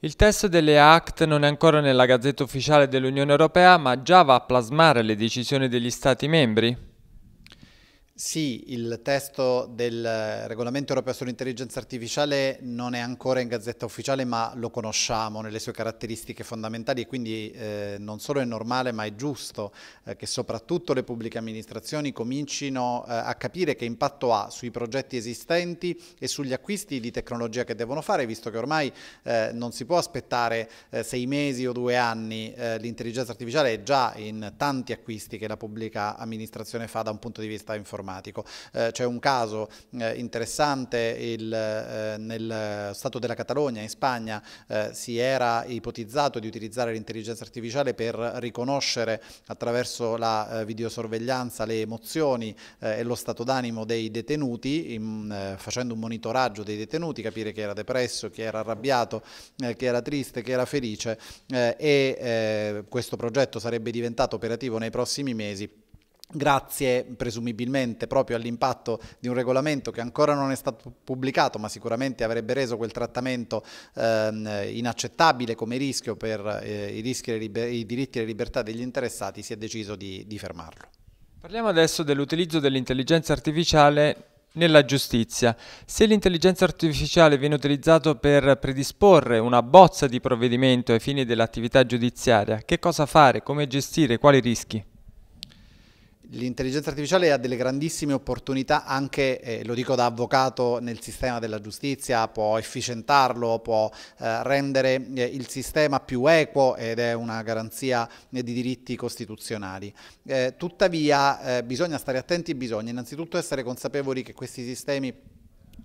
Il testo delle ACT non è ancora nella Gazzetta Ufficiale dell'Unione Europea, ma già va a plasmare le decisioni degli Stati membri. Sì, il testo del regolamento europeo sull'intelligenza artificiale non è ancora in gazzetta ufficiale, ma lo conosciamo nelle sue caratteristiche fondamentali e quindi eh, non solo è normale, ma è giusto eh, che soprattutto le pubbliche amministrazioni comincino eh, a capire che impatto ha sui progetti esistenti e sugli acquisti di tecnologia che devono fare, visto che ormai eh, non si può aspettare eh, sei mesi o due anni, eh, l'intelligenza artificiale è già in tanti acquisti che la pubblica amministrazione fa da un punto di vista informativo informatico. Eh, c'è un caso eh, interessante, il, eh, nel Stato della Catalogna, in Spagna, eh, si era ipotizzato di utilizzare l'intelligenza artificiale per riconoscere attraverso la eh, videosorveglianza le emozioni eh, e lo stato d'animo dei detenuti, in, facendo un monitoraggio dei detenuti, capire chi era depresso, chi era arrabbiato, chi era triste, chi era felice e questo progetto sarebbe diventato operativo nei prossimi mesi grazie presumibilmente proprio all'impatto di un regolamento che ancora non è stato pubblicato ma sicuramente avrebbe reso quel trattamento ehm, inaccettabile come rischio per eh, i, rischi, i, diritti e le libertà degli interessati, si è deciso di, di fermarlo. Parliamo adesso dell'utilizzo dell'intelligenza artificiale nella giustizia. Se l'intelligenza artificiale viene utilizzata per predisporre una bozza di provvedimento ai fini dell'attività giudiziaria, che cosa fare, come gestire, quali rischi? L'intelligenza artificiale ha delle grandissime opportunità anche, eh, lo dico da avvocato, nel sistema della giustizia, può efficientarlo, può eh, rendere eh, il sistema più equo ed è una garanzia eh, di diritti costituzionali. Eh, tuttavia eh, bisogna stare attenti, bisogna innanzitutto essere consapevoli che questi sistemi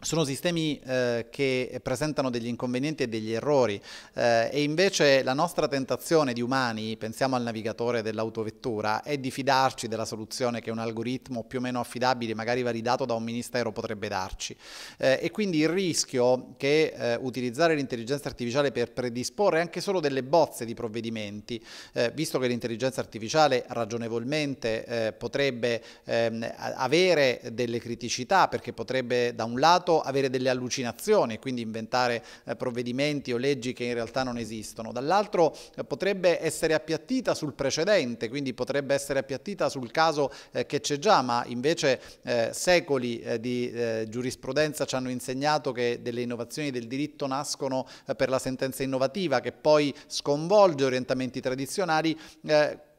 sono sistemi eh, che presentano degli inconvenienti e degli errori eh, e invece la nostra tentazione di umani, pensiamo al navigatore dell'autovettura, è di fidarci della soluzione che un algoritmo più o meno affidabile, magari validato da un ministero, potrebbe darci. Eh, e quindi il rischio che eh, utilizzare l'intelligenza artificiale per predisporre anche solo delle bozze di provvedimenti, eh, visto che l'intelligenza artificiale ragionevolmente eh, potrebbe ehm, avere delle criticità perché potrebbe da un lato fatto avere delle allucinazioni, quindi inventare eh, provvedimenti o leggi che in realtà non esistono, dall'altro eh, potrebbe essere appiattita sul precedente, quindi potrebbe essere appiattita sul caso eh, che c'è già, ma invece eh, secoli eh, di eh, giurisprudenza ci hanno insegnato che delle innovazioni del diritto nascono per la sentenza innovativa che poi sconvolge orientamenti tradizionali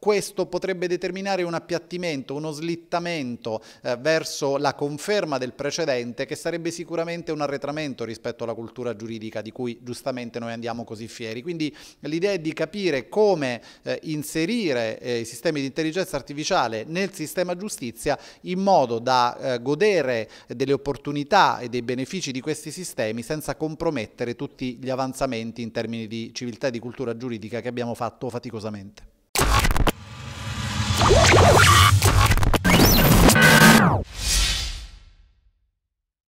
questo potrebbe determinare un appiattimento, uno slittamento eh, verso la conferma del precedente che sarebbe sicuramente un arretramento rispetto alla cultura giuridica di cui giustamente noi andiamo così fieri. Quindi l'idea è di capire come eh, inserire eh, i sistemi di intelligenza artificiale nel sistema giustizia in modo da eh, godere delle opportunità e dei benefici di questi sistemi senza compromettere tutti gli avanzamenti in termini di civiltà e di cultura giuridica che abbiamo fatto faticosamente.